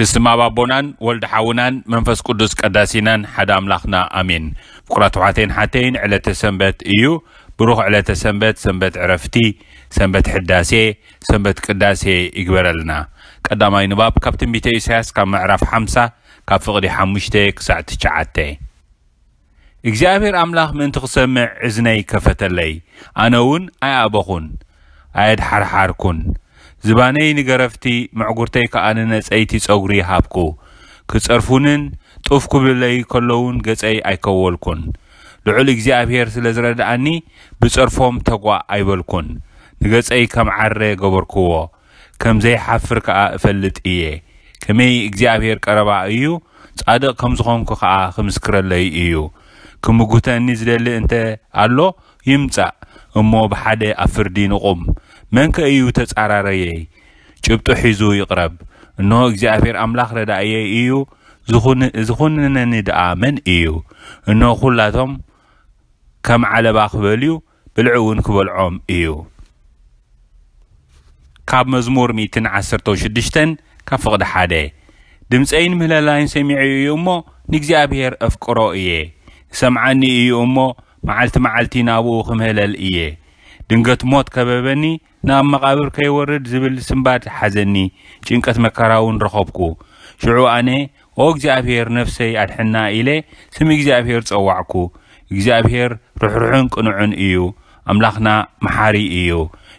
ብስማ ኣብ ኣቦናን ወልዲ ሓውናን መንፈስ ቅዱስ ቀዳሲናን ሓደ ኣምላኽና ኣሚን ፍቁራት ተዕተይን ሓተይን ዕለተ ሰንበት እዩ ብሩኽ ዕለተ ሰንበት ሰንበት ዕረፍቲ ሰንበት ሕዳሴ ሰንበት ቅዳሴ ይግበረልና ቀዳማይ ንባብ ካብ ትንቢተ ኢሳያስ ካብ ምዕራፍ ምሳ ካብ ፍቕዲ 5 ክሳዕ ትሸዓተ እግዚኣብሔር ኣምላኽ ምእንቲ ክሰምዕ እዝነይ ከፈተለይ ኣነ እውን ኣይኣበኹን ኣየድሓርሓርኩን ዝባነይ ንገረፍቲ ምዕጉርተይ ከዓ ንነፀይቲ ፀጉሪ ሃብኩ ክፀርፉንን ጡፍ ክብልለይ ከለውን ገጸይ ኣይከወልኩን ልዑል እግዚኣብሄር ስለ ዝረዳኣኒ ብፀርፎም ተጓ ኣይበልኩን ንገፀይ ከም ዓረ ገበርክዎ ከም ዘይሓፍር ከዓ እፈልጥ እየ ከመይ እግዚኣብሄር ቀረባ እዩ ጻድቕ ከም ዝኾንኩ ከዓ ክምስክረለይ እዩ ክምጉተኒ ዝደሊ እንተ ኣሎ ይምጻእ እሞ ብሓደ ኣብ ፍርዲ ንቑም من که ایو تصرارایی چوب تو حیزوی قرب نه اگزیافر املاخ را دعایی ایو زخون زخون نند آمن ایو نه خلاتم کم علبا خبالیو بلعون کبالعام ایو کاب مزمور ميتن عصر توش دشتن کفقد حده دمس این مللاين سمعی ایوما نگزیافر افکرایی سمعانی ایوما معلت معلتی نابو خمهلال ایه ድንገት ሞት ከበበኒ ናብ መቓብር ከይወርድ ዝብል ስምባድ ሓዘኒ ጭንቀት መከራ እውን ረኸብኩ ሽዑ ኣነ ኦ እግዚኣብሔር ነፍሰይ ኣድሕና ኢለ ስም እግዚኣብሔር ፀዋዕኩ እግዚኣብሔር ርሕርሑን ቅኑዑን እዩ ኣምላኽና መሓሪ እዩ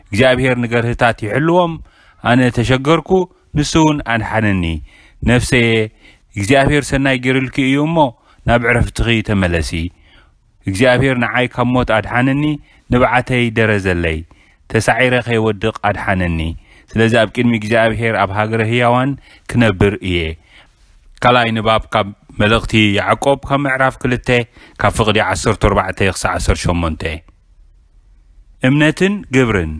እግዚኣብሔር ንገርህታት ይሕልዎም ኣነ ተሸገርኩ ንሱ እውን ኣድሓነኒ ነፍሰየ እግዚኣብሔር ሰናይ ጌርልኪ እዩ እሞ ናብ ዕረፍትኺ ተመለሲ እግዚኣብሔር ንዓይ ካብ ሞት ኣድሓነኒ ንባዓተይ ደረዘለይ ተሳዒረ ከይወድቕ ኣድሓነኒ ስለዚ ኣብ ቅድሚ እግዚኣብሔር ኣብ ሃገረ ህያዋን ክነብር እየ ካልኣይ ንባብ ካብ መልእኽቲ ያዕቆብ ካብ ምዕራፍ 2 ካብ ፍቕዲ 14 ክሳብ 18 እምነትን ግብርን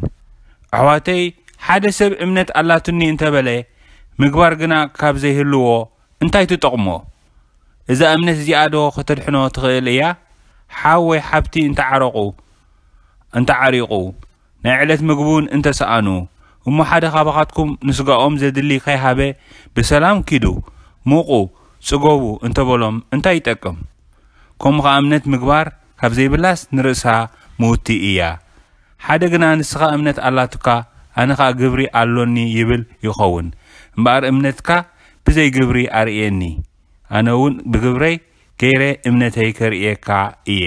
ኣሕዋተይ ሓደ ሰብ እምነት ኣላትኒ እንተበለ ምግባር ግና ካብ ዘይህልዎ እንታይ ትጠቕሞ እዛ እምነት እዚኣ ዶ ከተድሕኖ ትኽእል እያ ሓወይ ወይ ሓብቲ እንተዓረቑ እንተዓሪቑ ናይ ዕለት ምግቡን እንተሰኣኑ እሞ ሓደ ካባኻትኩም ንስጋኦም ዘድሊ ከይሃበ ብሰላም ኪዱ ሙቑ ጽጎቡ እንተበሎም እንታይ ይጠቅም ከምኡ ከ እምነት ምግባር ካብ ዘይብላስ ንርእሳ ምውቲ እያ ሓደ ግና ንስኻ እምነት ኣላትካ ኣነ ኸዓ ግብሪ ኣሎኒ ይብል ይኸውን እምበኣር እምነትካ ብዘይ ግብሪ ኣርእየኒ ኣነ እውን ብግብረይ ገይረ እምነተይ ከርእየካ እየ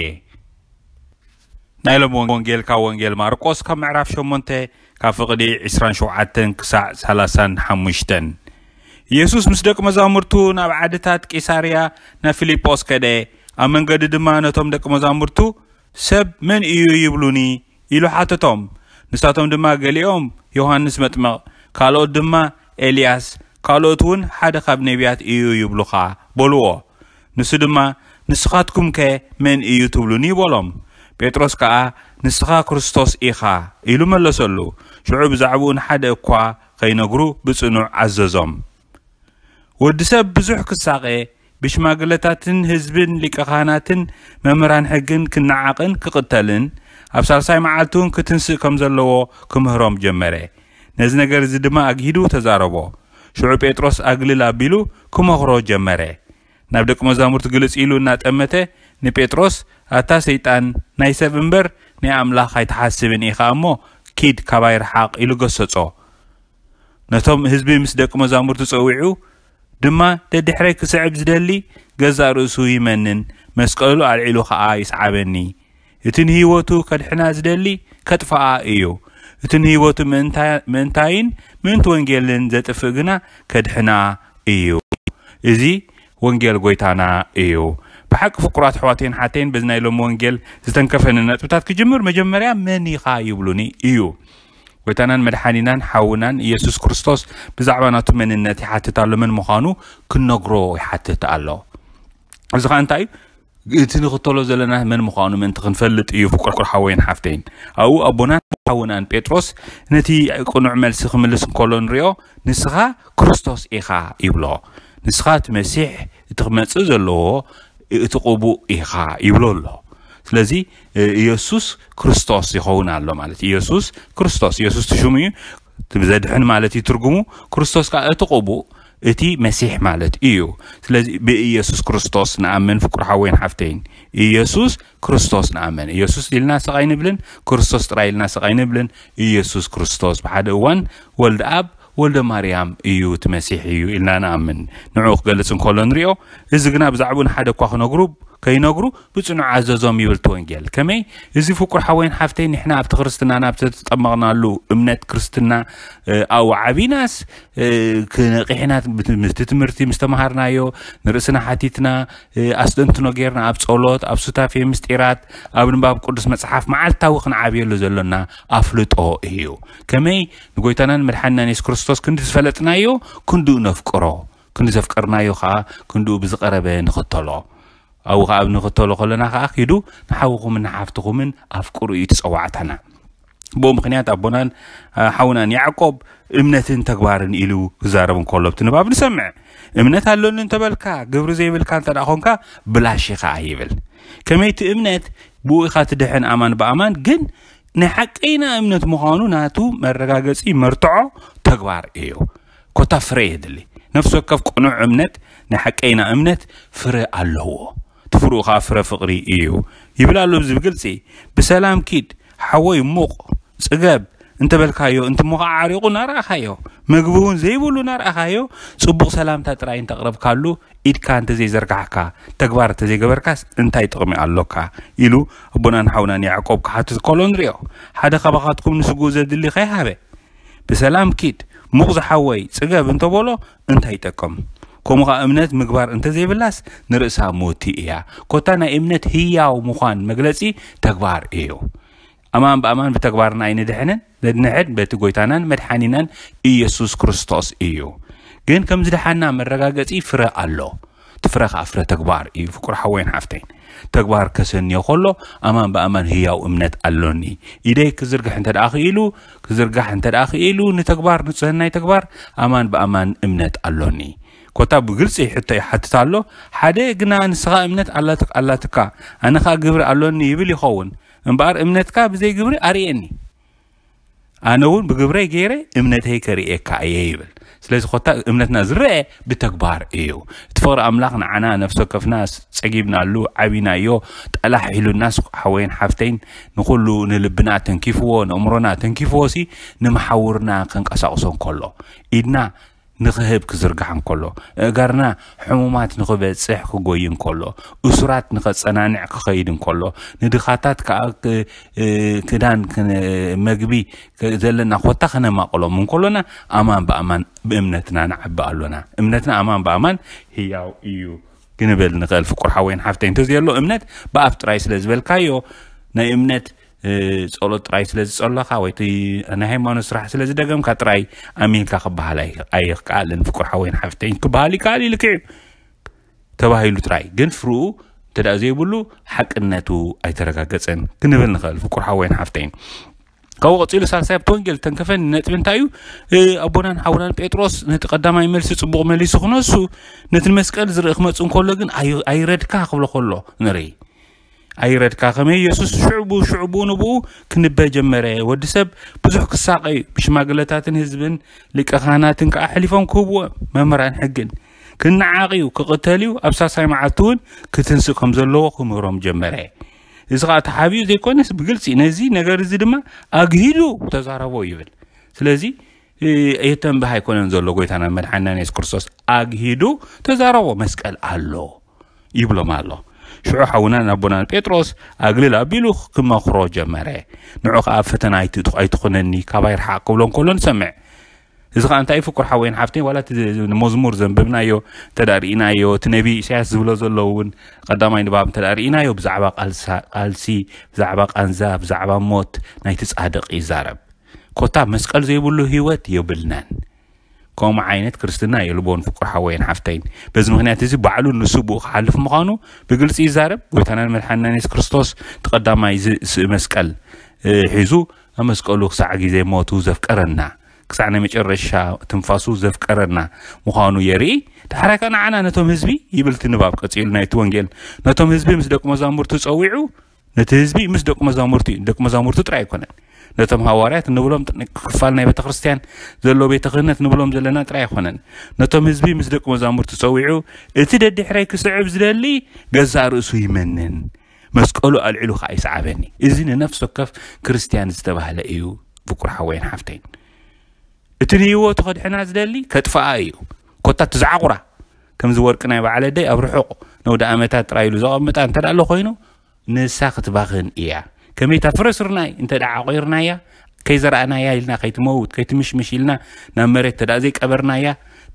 ሎም ወንጌል ካብ ወንጌል ማርቆስ ካብ ምዕራፍ 8 ካብ ፍቕዲ 27 ክሳዕ 35 ኢየሱስ ምስ ደቂ መዛሙርቱ ናብ ዓድታት ቂሳርያ ናብ ፊልጶስ ከደ ኣብ መንገዲ ድማ ነቶም ደቂ መዛሙርቱ ሰብ መን እዩ ይብሉኒ ኢሉ ሓተቶም ንሳቶም ድማ ገሊኦም ዮሃንስ መጥምቕ ካልኦት ድማ ኤልያስ ካልኦት እውን ሓደ ካብ ነቢያት እዩ ይብሉኻ በልዎ ንሱ ድማ ንስኻትኩም ከ መን እዩ ትብሉን ይበሎም ጴጥሮስ ከዓ ንስኻ ክርስቶስ ኢኻ ኢሉ መለሰሉ ሽዑ ብዛዕባኡ ንሓደ እኳ ከይነግሩ ብጽኑዕ ኣዘዞም ወዲ ሰብ ብዙሕ ክሳቐ ብሽማግለታትን ህዝብን ሊቀ ካህናትን መምህራን ሕግን ክነዓቕን ክቕተልን ኣብ ሳልሳይ መዓልቲ እውን ክትንስእ ከም ዘለዎ ክምህሮም ጀመረ ነዚ ነገር እዚ ድማ ኣግሂዱ ተዛረቦ ሽዑ ጴጥሮስ ኣግሊል ኣቢሉ ክመኽሮ ጀመረ ናብ ደቂ መዛሙርቲ ግልፅ ኢሉ እናጠመተ ንጴጥሮስ ኣታ ሰይጣን ናይ ሰብ እምበር ናይ ኣምላኽ ኣይተሓስብን ኢኻ እሞ ኪድ ካባይ ርሓቕ ኢሉ ገሰጾ ነቶም ህዝቢ ምስ ደቂ መዛሙርቲ ጸዊዑ ድማ ደድሕረይ ክስዕብ ዝደሊ ገዛ ርእሱ ይመንን መስቀሉ ኣልዒሉ ኸዓ ይስዓበኒ እቲ ንህይወቱ ከድሕና ዝደሊ ከጥፋኣ እዩ እቲ ንህይወቱ ምእንታይን ምእንቲ ወንጌልን ዘጥፍእ ግና ከድሕና እዩ እዚ ونجل غويتانا ايو بحق فقرات حواتين حاتين بزنا يلوم ونجل زتنكفن النتوتات كجمر مجمريا مني خا يبلوني ايو ويتانان مدحانينان حاونان يسوس كريستوس بزعبانات من النتي حاتت من مخانو كنغرو حاتت الله از خان تاي اتني خطلو زلنا من مخانو من تخنفلت ايو فقرات حواتين حافتين او ابونا حاونان بيتروس نتي كنعمل سخملس كولون ريو نسخا كريستوس ايخا يبلو نسخات مسيح تغمس زلوه تقبو إخا يبلوله سلزي يسوس كريستوس يخون على مالت يسوس كريستوس يسوس تشومي تبزاد حن مالتي ترجمو كريستوس كا تقبو إتي مسيح مالت إيو سلزي بيسوس كريستوس نعمن فكر حوين حفتين يسوس كريستوس نعمن يسوس إلنا سقاين بلن كريستوس ترى يسوس كريستوس بحد وان ولد أب ወልደ ማርያም እዩ እቲ መሲሕ እዩ ኢልና ንኣምን ንዕኡ ክገልጽ እንከሎ ንሪኦ እዚ ግና ብዛዕባ ንሓደ እኳ ክነግሩ كينغرو بصنع عززهم يبل توينجيل كمي إذا فكر حوين حفتين إحنا أبتخرستنا أنا أبتتطمغنا له أمنات كرستنا أو عبيناس كنقحنا بتتمرتي مستمهرنا يو نرسنا حتيتنا أستنتنا غيرنا أبتصولوت أبتصوتا في مستيرات أبن باب قدس مصحف مع التاوخن عبير لزلنا أفلت أو إيو كمي نقويتنا نمرحنا نيس كرستوس كندس فلتنا يو كندو نفكرو كندس فكرنا يو خا كندو بزقربين خطلو ኣብኡ ከዓ ንኽተሎ ከለና ከዓ ኪዱ ንሓዊኹምን ንሓፍትኹምን ኣፍቅሩ እዩ ትፀዋዕተና ብኡ ምክንያት ኣቦናን ሓውናን ያዕቆብ እምነትን ተግባርን ኢሉ ክዛረብ እንከሎ ብቲ ንባብ ንሰምዕ እምነት ኣለኒ እንተበልካ ግብሪ ዘይብልካ እንተደ ኮንካ ብላሽ ከዓ ይብል ከመይቲ እምነት ብኡ ኢኻ ትድሕን ኣማን ብኣማን ግን ናይ ሓቀይና እምነት ምዃኑ ናቱ መረጋገፂ መርትዖ ተግባር እዩ ኮታ ፍረ የድሊ ነፍሲ ወከፍ ቅኑዕ እምነት ናይ ሓቀይና እምነት ፍረ ኣለዎ ኻ ፍረ ፍቕሪ እዩ ይብል ኣሎ ይብላሎ ብግልፂ ብሰላም ኪድ ሓወይ ሙቕ ፅገብ እንተበልካዮ እንትሞ ከዓ ዓሪቑ ናረእኻዮ ምግቢ እውን ዘይብሉ ናረእኻዮ ፅቡቕ ሰላምታ ጥራይ እንተቕረብካሉ ኢድካ እንተዘይዘርግሕካ ተግባር እንተዘይገበርካስ እንታይ ጥቕሚ ኣሎካ ኢሉ ኣቦናን ሓውናን ያዕቆብ ክሓትት ከሎ ንሪኦ ሓደ ካባኻትኩም ንስጉኡ ዘድሊ ኸይሃበ ብሰላም ኪድ ሙቕ ዝሓወይ ፅገብ እንተበሎ እንታይ ይጠቀም ከምኡ ከዓ እምነት ምግባር እንተዘይብላስ ንርእሳ ሞቲ እያ ኮታ ናይ እምነት ህያው ምዃን መግለፂ ተግባር እዩ ኣማን ብኣማን ብተግባርና ኣይንድሕንን ዘድንሕድ በቲ ጎይታናን መድሓኒናን ኢየሱስ ክርስቶስ እዩ ግን ከም ዝድሓና መረጋገፂ ፍረ ኣሎ እቲ ፍረ ከዓ ፍረ ተግባር እዩ ፍቁር ሓወይን ሓፍተይን ተግባር ከሰኒዮ ከሎ ኣማን ብኣማን ህያው እምነት ኣሎኒ ኢደይ ክዝርጋሕ እንተ ደኣ ክኢሉ ክዝርጋሕ እንተ ደኣ ክኢሉ ንተግባር ንፅህናይ ተግባር ኣማን ብኣማን እምነት ኣሎኒ ኮታ ብግልፂ ሕቶ ይሓትት ኣሎ ሓደ ግና ንስኻ እምነት ኣላትካ ኣነ ከዓ ግብሪ ኣሎኒ ይብል ይኸውን እምበኣር እምነትካ ብዘይ ግብሪ ኣርእየኒ ኣነ እውን ብግብረይ ገይረ እምነተይ ከርእየካ እየ ይብል ስለዚ ኮታ እምነትና ዝረአ ብተግባር እዩ እቲ ፍቕሪ ኣምላኽ ንዓና ነፍሶ ከፍና ፀጊብናሉ ዓብናዮ ጠላሕ ሒሉና ሓወይን ሓፍተይን ንኩሉ ንልብና ተንኪፍዎ ንእምሮና ተንኪፍዎ ሲ ንመሓውርና ክንቀሳቕሶ ከሎ ኢድና ንኽህብ ክዝርጋሕ እንከሎ እጋርና ሕሙማት ንኽበፅሕ ክጎይ እንከሎ እሱራት ንኸፀናንዕ ክኸይድ እንከሎ ንድኻታት ከዓ ክዳን መግቢ ዘለና ኮታ ክነማቕሎም እንከሎና ኣማን ብኣማን ብእምነትና ንዓቢ ኣሎና እምነትና ኣማን ብኣማን ህያው እዩ ክንብል ንኽእል ፍቁር ሓወይን ሓፍተይ እንተዘየሎ እምነት ብኣብ ጥራይ ስለ ዝበልካዮ ናይ እምነት ጸሎት ጥራይ ስለ ዝጸሎኻ ወይቲ ናይ ሃይማኖት ስራሕ ስለ ዝደገምካ ጥራይ ኣሚንካ ክበሃል ኣይክኣልን ፍቁር ሓወይን ሓፍተይን ክበሃል ይከኣል ይልክዕ ተባሂሉ ጥራይ ግን ፍርኡ እንተ ዘይብሉ ሓቅነቱ ኣይተረጋገፀን ክንብል ንኽእል ፍቁር ሓወይን ሓፍተይን ካብኡ ቀፂሉ ሳልሳይ ኣብቲ ወንጌል ተንከፈን ነጥቢ እንታይ እዩ ኣቦናን ሓውናን ጴጥሮስ ነቲ ቀዳማይ መልሲ ፅቡቕ መሊሱ ክነሱ ነቲ መስቀል ዝርኢ ክመፁ እንከሎ ግን ኣይረድካ ክብሎ ከሎ ንርኢ ኣይረድካ ከመይ ኢየሱስ ሽዕቡ ሽዕቡ ንብኡ ክንበ ጀመረ ወዲ ሰብ ብዙሕ ክሳቀ እዩ ብሽማግለታትን ህዝብን ሊቀ ካህናትን ከዓ ሕሊፎም ክህብዎ መምህራን ሕግን ክነዓቕ እዩ ክቕተል እዩ ኣብ ሳሳይ መዓልቲ እውን ክትንስእ ከም ዘለዎ ክምህሮም ጀመረ እዚ ከዓ ተሓቢኡ ዘይኮነስ ብግልፂ ነዚ ነገር እዚ ድማ ኣግሂዱ ተዛረቦ ይብል ስለዚ የተንብህ ኣይኮነን ዘሎ ጎይታና መድሓና የሱስ ክርስቶስ ኣግሂዱ ተዛረቦ መስቀል ኣሎ ይብሎም ኣሎ شعو حونا نبونا بيتروس أغليل أبيلو كما خروج مره نعوخ أفتنا يتخنني كباير حق قولون كلون سمع إذا كان تعرف كل حوين حفتين ولا مزمور زنبنا يو تدارينا يو تنبي شهس زبلا زلون قدام باب تدارينا يو بزعبا قلسا قلسي بزعبا قنزاب بزعبا موت نايتس أدق إزارب كتاب مسكال زي بلو هيوات يو كم عينت كريستنا يلبون في كل حوين حفتين بس مهنا تزي بعلو نسبو خالف مقانو بقول سي زارب ويتانا المرحنا نيس كريستوس تقدم ما يز مسكال إيه، حيزو مسكالو خسع جزي موتو زفكرنا خسعنا مش الرشا تنفاسو زفكرنا مقانو يري تحركنا عنا نتوم هزبي يبلت النباب كتير نايت وانجيل نتوم هزبي مسدك مزامور تسويعو نتهزبي مس دوك مزامورتي دوك مزامورتو تراي كونن نتم هاواريات نبلوم كفالنا بيت خرستيان زلو بيت خرنات نبلوم زلنا تراي كونن نتم هزبي مس دوك مزامورتو تصويعو اتي دد سعب زلالي قزا رؤسو يمنن مسكولو العلو خايس عابني ازين نفسو كف كريستيان استبه لايو فكر حوين حفتين اتنيو تخد حنا زلالي كتفا ايو كتا تزعقرا كم زوركنا بعلى دي ابرحوق نو دا امتات رايلو زغمتان تدالو خوينو ንሳ ክትባኽን እያ ከመይ ተፍረስርናይ እንተ ደኣ ዓቑርናያ ከይዘረኣናያ ኢልና ከይትመውት ከይትምሽምሽ ኢልና ናብ መሬት ተዳ ዘይቀበርናያ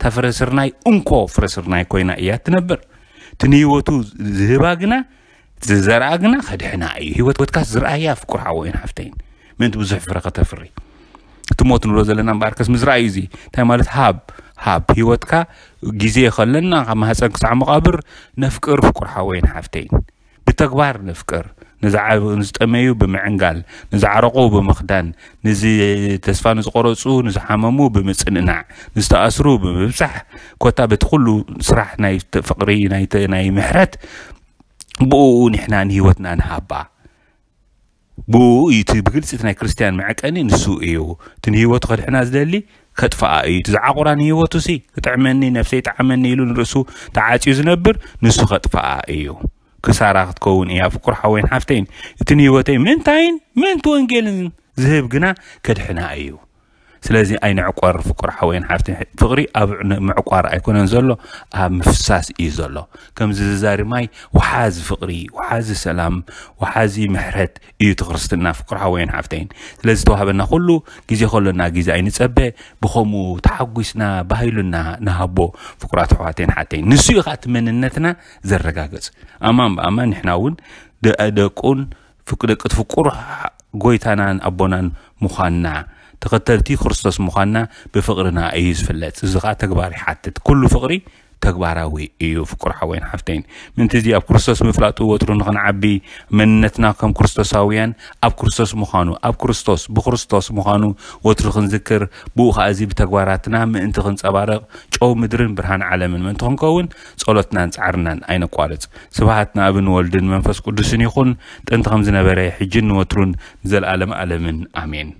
ተፍረስርናይ እንኮ ፍረስርናይ ኮይና እያ ትነብር ትንህወቱ ዝህባ ግና ዝዘርአ ግና ከድሕና እዩ ሂወት ሂወትካስ ዝረኣያ ፍቁር ሓወይን ሓፍተይን ምእንቲ ብዙሕ ፍረ ከተፍሪ እቲ ሞት ንብሎ ዘለና እምበኣርከስ ምዝረኣዩ እዚ እንታይ ማለት ሃብ ሃብ ሂወትካ ግዜ ከለና ካብ ማህፀን ክሳዕ መቃብር ነፍቅር ፍቁርሓ ወይን ሓፍተይን ብተግባር ንፍቅር ንዝጠመዩ ብምዕንጋል ንዝዓረቑ ብምኽዳን ንዝተስፋ ንዝቆረፁ ንዝሓመሙ ብምፅንናዕ ንዝተኣስሩ ብምብፃሕ ኮታ በቲ ኩሉ ስራሕ ናይ ፍቕሪ ናይ ምሕረት ብኡ ንሕና ንሂወትና ንሃባ ብኡ እቲ ብግልፂ እቲ ናይ ክርስትያን መዐቀኒ ንሱ እዩ እቲ ንሂወቱ ከድሕና ዝደሊ ከጥፋኣ እዩ እቲ ዝዓቑራ ንሂወቱ ሲ ክጥዕመኒ ነፍሰይ ጣዕመኒ ኢሉ ንርእሱ ተዓፅዩ ዝነብር ንሱ ከጥፋኣ እዩ كساره تكون إياه فكر حوين حافتين تنيوتين من تاين من توانجيل زهب جنا كدحنا ايو ስለዚ ኣይንዕቆር ፍቁር ሓወይን ሓፍቲ ፍቕሪ ኣብ ምዕቋር ኣይኮነን ዘሎ ኣብ ምፍሳስ እዩ ዘሎ ከምዚ ዝዛሪ ማይ ወሓዚ ፍቕሪ ወሓዚ ሰላም ወሓዚ ምሕረት እዩ እቲ ክርስትና ፍቁር ሓወይን ሓፍተይን ስለዚ ተዋህበና ኩሉ ግዜ ከሎና ግዜ ኣይንፀበ ብከምኡ ተሓጒስና ባህሉና ንሃቦ ፍቁራት ኣሕዋተይን ሓተይን ንሱ እዩ ከዓ እቲ መንነትና ዘረጋገፅ ኣማን ብኣማን ንሕና እውን ደቁን ደቂ ትፍቁር ጎይታናን ኣቦናን ምዃንና ተኸተልቲ ክርስቶስ ምዃንና ብፍቕርና እዩ ዝፍለጥ እዚ ከዓ ተግባር ይሓትት ኩሉ ፍቕሪ ተግባራዊ እዩ ፍቁር ሓወይን ሓፍተይን ምንቲ እዚ ኣብ ክርስቶስ ምፍላጡ ወጥሩ ንክንዓቢ መንነትና ከም ክርስቶሳውያን ኣብ ክርስቶስ ምዃኑ ኣብ ክርስቶስ ብክርስቶስ ምዃኑ ወጥሩ ክንዝክር ብኡ ከዓ እዚ ብተግባራትና ምእንቲ ክንፀባረቕ ጨው ምድርን ብርሃን ዓለምን ምእንቲ ክንከውን ፀሎትናን ፃዕርናን ኣይነቋርፅ ስብሃት ንኣብን ወልድን መንፈስ ቅዱስን ይኹን ጥንቲ ከም ዝነበረ ሕጅን ንወትሩን ዘለኣለም ኣለምን ኣሜን